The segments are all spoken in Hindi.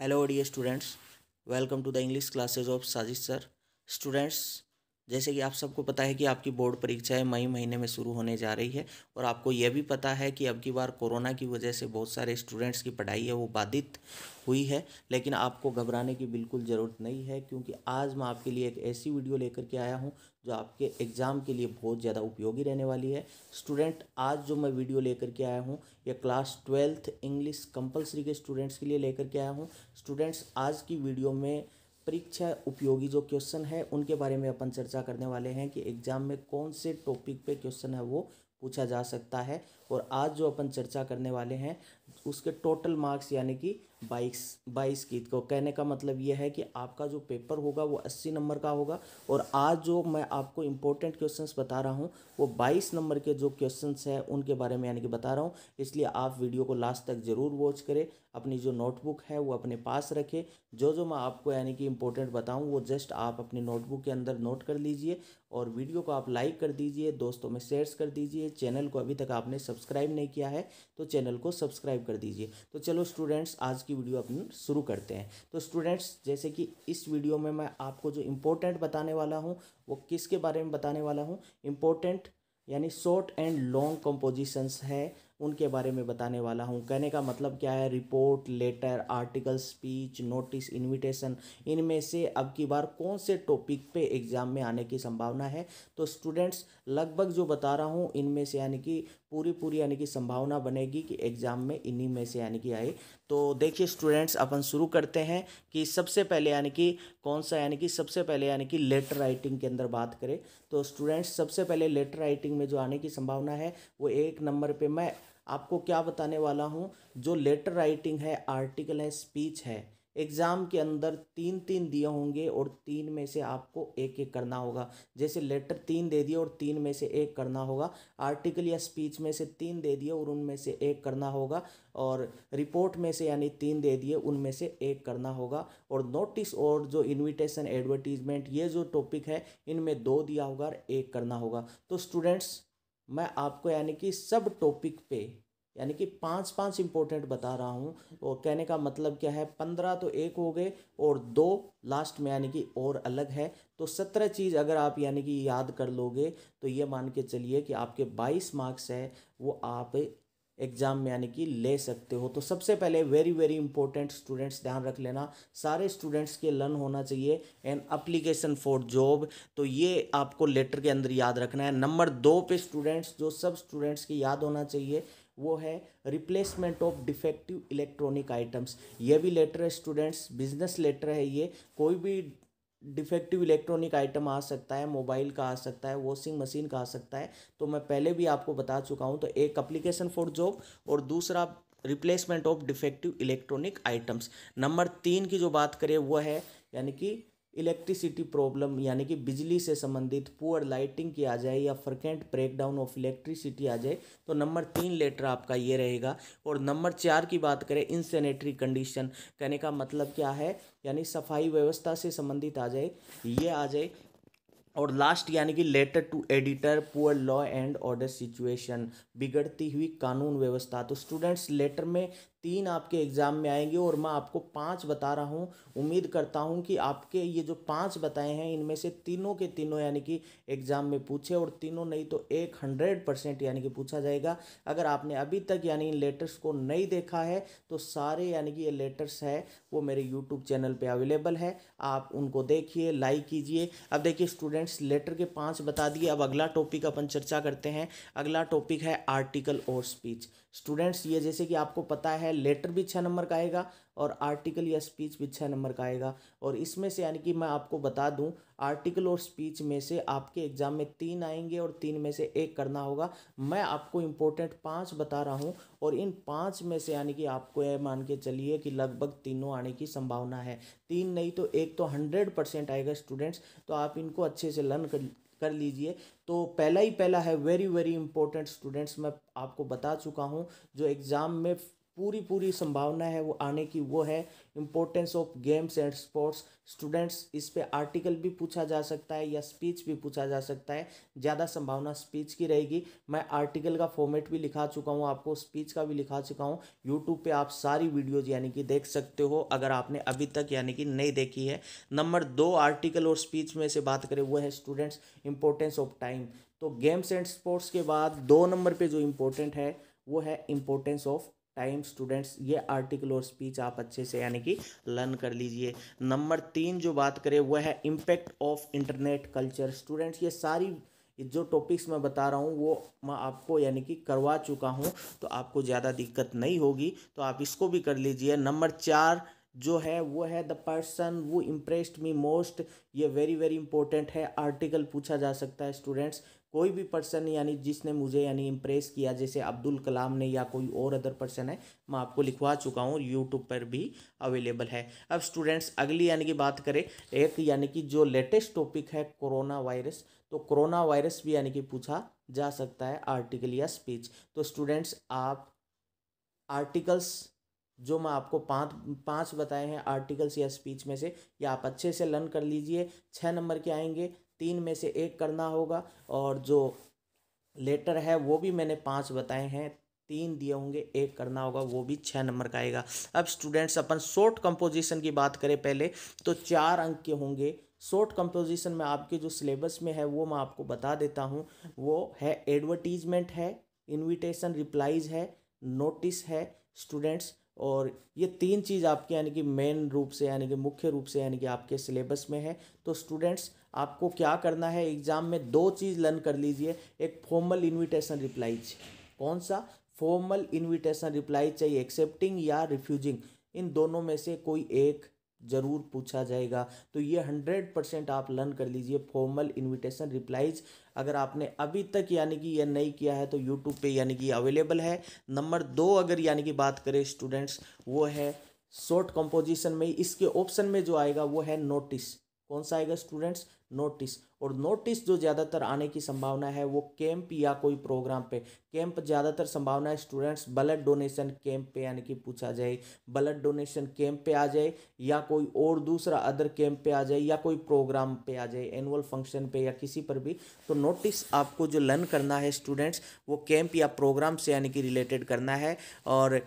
Hello dear students, welcome to the English classes of Sajid sir. Students, जैसे कि आप सबको पता है कि आपकी बोर्ड परीक्षाएं मई महीने में शुरू होने जा रही है और आपको यह भी पता है कि अब की बार कोरोना की वजह से बहुत सारे स्टूडेंट्स की पढ़ाई है वो बाधित हुई है लेकिन आपको घबराने की बिल्कुल ज़रूरत नहीं है क्योंकि आज मैं आपके लिए एक ऐसी वीडियो लेकर के आया हूँ जो आपके एग्ज़ाम के लिए बहुत ज़्यादा उपयोगी रहने वाली है स्टूडेंट आज जो मैं वीडियो लेकर के आया हूँ यह क्लास ट्वेल्थ इंग्लिश कंपलसरी के स्टूडेंट्स के लिए लेकर के आया हूँ स्टूडेंट्स आज की वीडियो में परीक्षा उपयोगी जो क्वेश्चन है उनके बारे में अपन चर्चा करने वाले हैं कि एग्जाम में कौन से टॉपिक पे क्वेश्चन है वो पूछा जा सकता है और आज जो अपन चर्चा करने वाले हैं उसके टोटल मार्क्स यानी कि बाईस बाईस की को तो कहने का मतलब यह है कि आपका जो पेपर होगा वो अस्सी नंबर का होगा और आज जो मैं आपको इम्पोर्टेंट क्वेश्चंस बता रहा हूँ वो बाईस नंबर के जो क्वेश्चंस हैं उनके बारे में यानी कि बता रहा हूँ इसलिए आप वीडियो को लास्ट तक ज़रूर वॉच करें अपनी जो नोटबुक है वो अपने पास रखें जो जो मैं आपको यानी कि इम्पोर्टेंट बताऊँ वो जस्ट आप अपनी नोटबुक के अंदर नोट कर लीजिए और वीडियो को आप लाइक कर दीजिए दोस्तों में शेयर्स कर दीजिए चैनल को अभी तक आपने सब्सक्राइब सब्सक्राइब नहीं किया है तो चैनल को सब्सक्राइब कर दीजिए तो चलो स्टूडेंट्स आज की वीडियो अपन शुरू करते हैं तो स्टूडेंट्स जैसे कि इस वीडियो में मैं आपको जो इम्पोर्टेंट बताने वाला हूँ वो किसके बारे में बताने वाला हूँ इम्पोर्टेंट यानी शॉर्ट एंड लॉन्ग कंपोजिशंस है उनके बारे में बताने वाला हूँ कहने का मतलब क्या है report letter article speech notice invitation इनमें से अब की बार कौन से टॉपिक पे एग्ज़ाम में आने की संभावना है तो स्टूडेंट्स लगभग जो बता रहा हूँ इनमें से यानी कि पूरी पूरी यानी कि संभावना बनेगी कि एग्ज़ाम में इन्हीं में से यानी कि आए तो देखिए स्टूडेंट्स अपन शुरू करते हैं कि सबसे पहले यानी कि कौन सा यानी कि सबसे पहले यानी कि लेटर राइटिंग के अंदर बात करें तो स्टूडेंट्स सबसे पहले लेटर राइटिंग में जो आने की संभावना है वो एक नंबर पर मैं आपको क्या बताने वाला हूँ जो लेटर राइटिंग है आर्टिकल है स्पीच है एग्ज़ाम के अंदर तीन तीन दिए होंगे और तीन में से आपको एक एक करना होगा जैसे लेटर तीन दे दिए और तीन में से एक करना होगा आर्टिकल या स्पीच में से तीन दे दिए और उनमें से एक करना होगा और रिपोर्ट में से यानी तीन दे दिए उनमें से एक करना होगा और नोटिस और जो इन्विटेशन एडवर्टीजमेंट ये जो टॉपिक है इनमें दो दिया होगा और एक करना होगा तो स्टूडेंट्स मैं आपको यानी कि सब टॉपिक पे यानी कि पांच पांच इंपॉर्टेंट बता रहा हूँ और कहने का मतलब क्या है पंद्रह तो एक हो गए और दो लास्ट में यानी कि और अलग है तो सत्रह चीज़ अगर आप यानी कि याद कर लोगे तो ये मान के चलिए कि आपके बाईस मार्क्स है वो आप एग्ज़ाम में यानी कि ले सकते हो तो सबसे पहले वेरी वेरी इंपॉर्टेंट स्टूडेंट्स ध्यान रख लेना सारे स्टूडेंट्स के लर्न होना चाहिए एंड अप्लीकेशन फॉर जॉब तो ये आपको लेटर के अंदर याद रखना है नंबर दो पे स्टूडेंट्स जो सब स्टूडेंट्स की याद होना चाहिए वो है replacement of defective electronic items ये भी लेटर है स्टूडेंट्स बिजनेस लेटर है ये कोई भी डिफेक्टिव इलेक्ट्रॉनिक आइटम आ सकता है मोबाइल का आ सकता है वॉशिंग मशीन का आ सकता है तो मैं पहले भी आपको बता चुका हूँ तो एक अप्लीकेशन फॉर जॉब और दूसरा replacement of defective electronic items number तीन की जो बात करें वह है यानी कि इलेक्ट्रिसिटी प्रॉब्लम यानी कि बिजली से संबंधित पुअर लाइटिंग की आ जाए या फ्रिक्वेंट ब्रेकडाउन ऑफ इलेक्ट्रिसिटी आ जाए तो नंबर तीन लेटर आपका ये रहेगा और नंबर चार की बात करें इनसेनेटरी कंडीशन कहने का मतलब क्या है यानी सफाई व्यवस्था से संबंधित आ जाए ये आ जाए और लास्ट यानी कि letter to editor poor law and order situation बिगड़ती हुई कानून व्यवस्था तो स्टूडेंट्स लेटर में तीन आपके एग्ज़ाम में आएंगे और मैं आपको पांच बता रहा हूँ उम्मीद करता हूँ कि आपके ये जो पांच बताए हैं इनमें से तीनों के तीनों यानी कि एग्ज़ाम में पूछे और तीनों नहीं तो एक हंड्रेड परसेंट यानी कि पूछा जाएगा अगर आपने अभी तक यानी इन लेटर्स को नहीं देखा है तो सारे यानी कि ये लेटर्स है वो मेरे यूट्यूब चैनल पर अवेलेबल है आप उनको देखिए लाइक कीजिए अब देखिए स्टूडेंट्स लेटर के पाँच बता दिए अब अगला टॉपिक अपन चर्चा करते हैं अगला टॉपिक है आर्टिकल और स्पीच स्टूडेंट्स ये जैसे कि आपको पता है है लेटर भी छः नंबर का आएगा और आर्टिकल या स्पीच भी छः नंबर का आएगा और इसमें से यानी कि मैं आपको बता दूं आर्टिकल और स्पीच में से आपके एग्ज़ाम में तीन आएंगे और तीन में से एक करना होगा मैं आपको इम्पोर्टेंट पांच बता रहा हूं और इन पांच में से यानी कि आपको यह मान के चलिए कि लगभग तीनों आने की संभावना है तीन नहीं तो एक तो हंड्रेड आएगा स्टूडेंट्स तो आप इनको अच्छे से लर्न कर कर लीजिए तो पहला ही पहला है वेरी वेरी इंपॉर्टेंट स्टूडेंट्स मैं आपको बता चुका हूं जो एग्ज़ाम में पूरी पूरी संभावना है वो आने की वो है importance of games and sports students इस पर आर्टिकल भी पूछा जा सकता है या स्पीच भी पूछा जा सकता है ज़्यादा संभावना स्पीच की रहेगी मैं आर्टिकल का फॉर्मेट भी लिखा चुका हूँ आपको स्पीच का भी लिखा चुका हूँ यूट्यूब पर आप सारी वीडियोज यानी कि देख सकते हो अगर आपने अभी तक यानी कि नहीं देखी है नंबर दो आर्टिकल और स्पीच में से बात करें वो है स्टूडेंट्स इंपॉर्टेंस ऑफ टाइम तो गेम्स एंड स्पोर्ट्स के बाद दो नंबर पर जो इम्पोर्टेंट है वो है इम्पोर्टेंस ऑफ टाइम स्टूडेंट्स ये आर्टिकल और स्पीच आप अच्छे से यानी कि लर्न कर लीजिए नंबर तीन जो बात करें वह है impact of internet culture students ये सारी जो टॉपिक्स मैं बता रहा हूँ वो मैं आपको यानी कि करवा चुका हूँ तो आपको ज़्यादा दिक्कत नहीं होगी तो आप इसको भी कर लीजिए नंबर चार जो है वो है the person who impressed me most ये वेरी वेरी इंपॉर्टेंट है आर्टिकल पूछा जा सकता है स्टूडेंट्स कोई भी पर्सन यानी जिसने मुझे यानी इम्प्रेस किया जैसे अब्दुल कलाम ने या कोई और अदर पर्सन है मैं आपको लिखवा चुका हूँ यूट्यूब पर भी अवेलेबल है अब स्टूडेंट्स अगली यानी कि बात करें एक यानी कि जो लेटेस्ट टॉपिक है कोरोना वायरस तो कोरोना वायरस भी यानी कि पूछा जा सकता है आर्टिकल या स्पीच तो स्टूडेंट्स आप आर्टिकल्स जो मैं आपको पाँच पाँच बताए हैं आर्टिकल्स या स्पीच में से या आप अच्छे से लर्न कर लीजिए छः नंबर के आएंगे तीन में से एक करना होगा और जो लेटर है वो भी मैंने पाँच बताए हैं तीन दिए होंगे एक करना होगा वो भी छः नंबर का आएगा अब स्टूडेंट्स अपन शॉर्ट कंपोजिशन की बात करें पहले तो चार अंक के होंगे शॉर्ट कंपोजिशन में आपके जो सिलेबस में है वो मैं आपको बता देता हूँ वो है एडवर्टीजमेंट है इन्विटेशन रिप्लाइज है नोटिस है स्टूडेंट्स और ये तीन चीज़ आपके यानी कि मेन रूप से यानी कि मुख्य रूप से यानी कि आपके सिलेबस में है तो स्टूडेंट्स आपको क्या करना है एग्ज़ाम में दो चीज़ लर्न कर लीजिए एक फॉर्मल इन्विटेशन रिप्लाई कौन सा फॉर्मल इन्विटेशन रिप्लाई चाहिए एक्सेप्टिंग या रिफ्यूजिंग इन दोनों में से कोई एक जरूर पूछा जाएगा तो ये हंड्रेड परसेंट आप लर्न कर लीजिए फॉर्मल इनविटेशन रिप्लाइज अगर आपने अभी तक यानी कि यह नहीं किया है तो यूट्यूब पे यानी कि अवेलेबल है नंबर दो अगर यानी कि बात करें स्टूडेंट्स वो है शॉर्ट कंपोजिशन में इसके ऑप्शन में जो आएगा वो है नोटिस कौन सा आएगा स्टूडेंट्स नोटिस और नोटिस जो ज़्यादातर आने की संभावना है वो कैंप या कोई प्रोग्राम पे कैंप ज़्यादातर संभावना है स्टूडेंट्स ब्लड डोनेशन कैंप पे यानी कि पूछा जाए ब्लड डोनेशन कैंप पे आ जाए या कोई और दूसरा अदर कैंप पे आ जाए या कोई प्रोग्राम पे आ जाए एनुअल फंक्शन पे या किसी पर भी तो नोटिस आपको जो लर्न करना है स्टूडेंट्स वो कैंप या प्रोग्राम से यानी कि रिलेटेड करना है और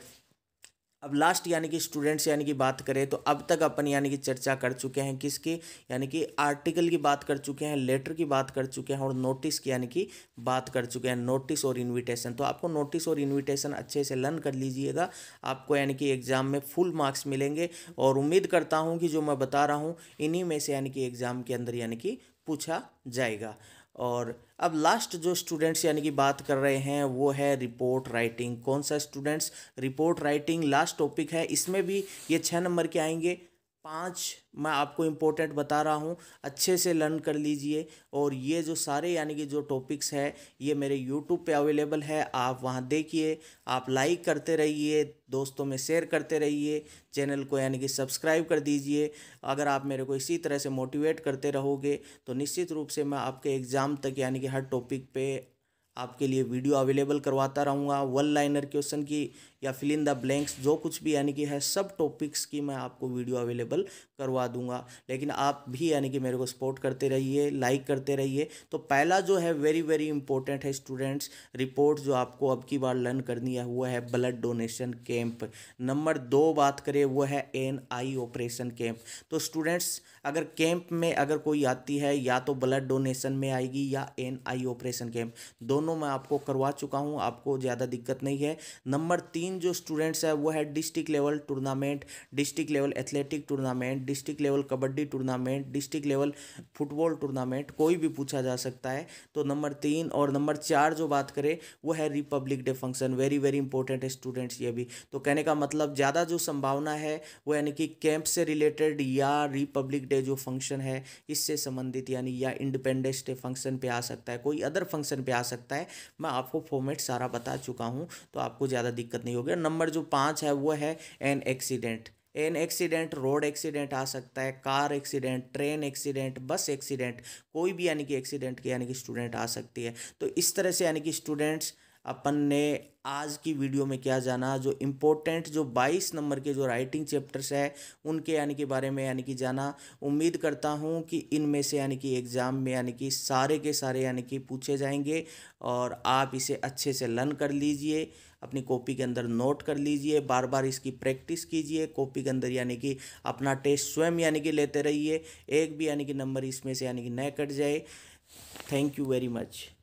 अब लास्ट यानी कि स्टूडेंट्स यानी कि बात करें तो अब तक अपन यानी कि चर्चा कर चुके हैं किसकी यानी कि आर्टिकल की बात कर चुके हैं लेटर की बात कर चुके हैं और नोटिस की यानी कि बात कर चुके हैं नोटिस और इनविटेशन तो आपको नोटिस और इनविटेशन अच्छे से लर्न कर लीजिएगा आपको यानी कि एग्ज़ाम में फुल मार्क्स मिलेंगे और उम्मीद करता हूँ कि जो मैं बता रहा हूँ इन्हीं में से यानी कि एग्ज़ाम के अंदर यानी कि पूछा जाएगा और अब लास्ट जो स्टूडेंट्स यानी कि बात कर रहे हैं वो है रिपोर्ट राइटिंग कौन सा students report writing last topic है इसमें भी ये छः नंबर के आएंगे पाँच मैं आपको इम्पोर्टेंट बता रहा हूँ अच्छे से लर्न कर लीजिए और ये जो सारे यानी कि जो टॉपिक्स है ये मेरे यूट्यूब पे अवेलेबल है आप वहाँ देखिए आप लाइक करते रहिए दोस्तों में शेयर करते रहिए चैनल को यानी कि सब्सक्राइब कर दीजिए अगर आप मेरे को इसी तरह से मोटिवेट करते रहोगे तो निश्चित रूप से मैं आपके एग्ज़ाम तक यानी कि हर टॉपिक पे आपके लिए वीडियो अवेलेबल करवाता रहूँगा वन लाइनर क्वेश्चन की या फिल इन द ब्लैंक्स जो कुछ भी यानी कि है सब टॉपिक्स की मैं आपको वीडियो अवेलेबल करवा दूंगा लेकिन आप भी यानी कि मेरे को सपोर्ट करते रहिए लाइक करते रहिए तो पहला जो है वेरी वेरी इंपॉर्टेंट है स्टूडेंट्स रिपोर्ट जो आपको अब की बार लर्न करनी है वो है ब्लड डोनेशन कैंप नंबर दो बात करें वो है एन आई ऑपरेशन कैंप तो स्टूडेंट्स अगर कैंप में अगर कोई आती है या तो ब्लड डोनेशन में आएगी या एन आई ऑपरेशन कैंप दोनों मैं आपको करवा चुका हूँ आपको ज़्यादा दिक्कत नहीं है नंबर तीन तीन जो स्टूडेंट्स है वो है district level tournament district level athletic tournament district level kabaddi tournament district level football tournament कोई भी पूछा जा सकता है तो नंबर तीन और नंबर चार जो बात करें वो है Republic Day function very very important है स्टूडेंट्स ये भी तो कहने का मतलब ज़्यादा जो संभावना है वो यानी कि कैंप से रिलेटेड या रिपब्लिक डे जो फंक्शन है इससे संबंधित यानी या इंडिपेंडेंस डे फंक्शन पे आ सकता है कोई अदर फंक्शन पे आ सकता है मैं आपको फॉर्मेट सारा बता चुका हूँ तो आपको ज़्यादा दिक्कत नहीं हो गया नंबर जो पाँच है वो है an accident an accident road accident आ सकता है car accident train accident bus accident कोई भी यानी कि एक्सीडेंट की यानी कि स्टूडेंट आ सकती है तो इस तरह से यानी कि स्टूडेंट्स अपन ने आज की वीडियो में क्या जाना जो इम्पोर्टेंट जो 22 नंबर के जो राइटिंग चैप्टर्स है उनके यानी के बारे में यानी कि जाना उम्मीद करता हूँ कि इनमें से यानी कि एग्ज़ाम में यानी कि सारे के सारे यानी कि पूछे जाएंगे और आप इसे अच्छे से लर्न कर लीजिए अपनी कॉपी के अंदर नोट कर लीजिए बार बार इसकी प्रैक्टिस कीजिए कॉपी के अंदर यानी कि अपना टेस्ट स्वयं यानी कि लेते रहिए एक भी यानी कि नंबर इसमें से यानी कि न कट जाए थैंक यू वेरी मच